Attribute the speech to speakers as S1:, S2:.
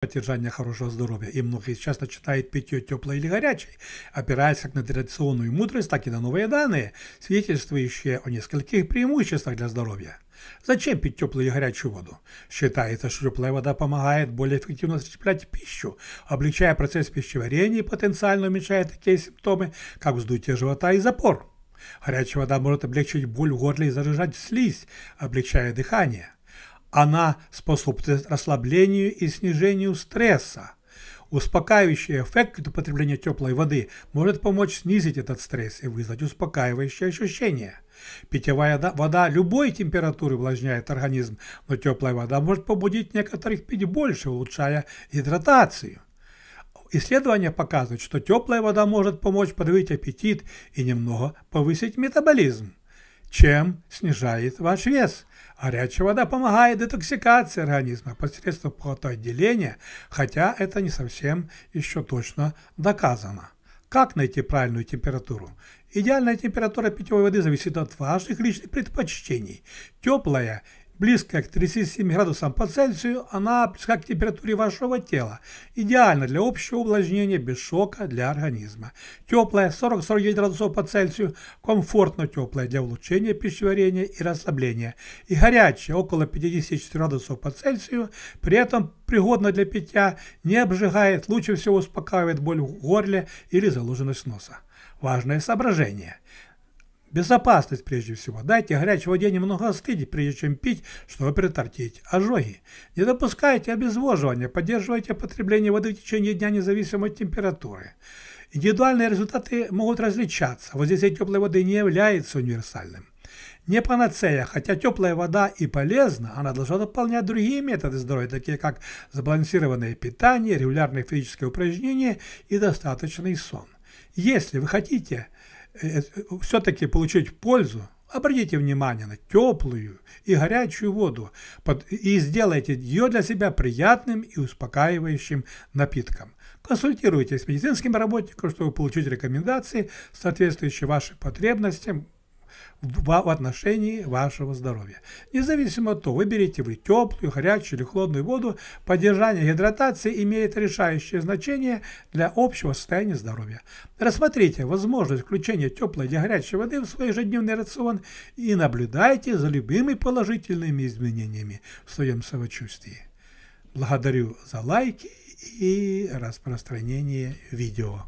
S1: поддержания хорошего здоровья. И многие часто читают ее теплой или горячей, опираясь как на традиционную мудрость, так и на новые данные, свидетельствующие о нескольких преимуществах для здоровья. Зачем пить теплую и горячую воду? Считается, что теплая вода помогает более эффективно расщеплять пищу, облегчая процесс пищеварения и потенциально уменьшая такие симптомы, как вздутие живота и запор. Горячая вода может облегчить боль в горле и заражать слизь, облегчая дыхание – она способствует расслаблению и снижению стресса. Успокаивающий эффект употребления теплой воды может помочь снизить этот стресс и вызвать успокаивающее ощущение. Питьевая вода любой температуры увлажняет организм, но теплая вода может побудить некоторых пить больше, улучшая гидратацию. Исследования показывают, что теплая вода может помочь подавить аппетит и немного повысить метаболизм чем снижает ваш вес. Горячая вода помогает детоксикации организма посредством потоотделения, хотя это не совсем еще точно доказано. Как найти правильную температуру? Идеальная температура питьевой воды зависит от ваших личных предпочтений. Теплая близко к 37 градусам по Цельсию, она близка к температуре вашего тела. Идеально для общего увлажнения, без шока для организма. Теплая 40-49 градусов по Цельсию, комфортно теплая для улучшения пищеварения и расслабления. И горячая около 54 градусов по Цельсию, при этом пригодна для питья, не обжигает, лучше всего успокаивает боль в горле или заложенность носа. Важное соображение. Безопасность прежде всего. Дайте горячей воде немного остыть, прежде чем пить, чтобы предотвратить ожоги. Не допускайте обезвоживания, поддерживайте потребление воды в течение дня независимо от температуры. Индивидуальные результаты могут различаться. вот Воздействие теплой воды не является универсальным. Не панацея, хотя теплая вода и полезна, она должна дополнять другие методы здоровья, такие как сбалансированное питание, регулярные физические упражнения и достаточный сон. Если вы хотите Э, э, все-таки получить пользу, обратите внимание на теплую и горячую воду и сделайте ее для себя приятным и успокаивающим напитком. Консультируйтесь с медицинским работником, чтобы получить рекомендации, соответствующие вашим потребностям в, в отношении вашего здоровья. Независимо от того, выберете вы теплую, горячую или холодную воду, поддержание гидратации имеет решающее значение для общего состояния здоровья. Рассмотрите возможность включения теплой или горячей воды в свой ежедневный рацион и наблюдайте за любыми положительными изменениями в своем самочувствии. Благодарю за лайки и распространение видео.